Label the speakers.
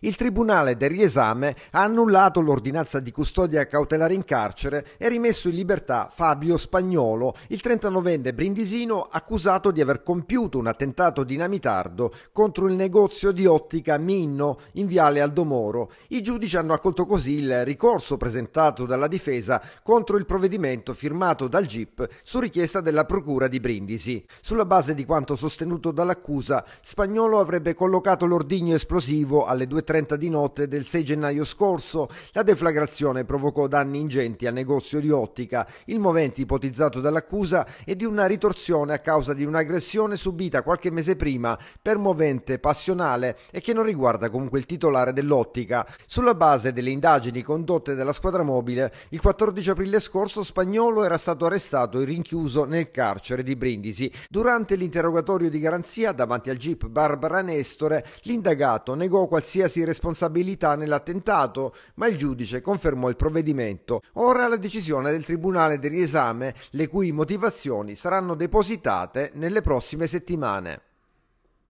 Speaker 1: il Tribunale del riesame ha annullato l'ordinanza di custodia cautelare in carcere e rimesso in libertà Fabio Spagnolo, il 39enne brindisino accusato di aver compiuto un attentato dinamitardo contro il negozio di ottica Minno in Viale Aldomoro. I giudici hanno accolto così il ricorso presentato dalla difesa contro il provvedimento firmato dal GIP su richiesta della Procura di Brindisi. Sulla base di quanto sostenuto dall'accusa, Spagnolo avrebbe collocato l'ordigno esplosivo alle 2.30 22.30 di notte del 6 gennaio scorso la deflagrazione provocò danni ingenti al negozio di ottica. Il movente ipotizzato dall'accusa è di una ritorsione a causa di un'aggressione subita qualche mese prima per movente passionale e che non riguarda comunque il titolare dell'ottica. Sulla base delle indagini condotte dalla squadra mobile, il 14 aprile scorso Spagnolo era stato arrestato e rinchiuso nel carcere di Brindisi. Durante l'interrogatorio di garanzia davanti al GIP Barbara Nestore, l'indagato negò qualsiasi qualsiasi responsabilità nell'attentato, ma il giudice confermò il provvedimento. Ora la decisione del Tribunale del riesame, le cui motivazioni saranno depositate nelle prossime settimane.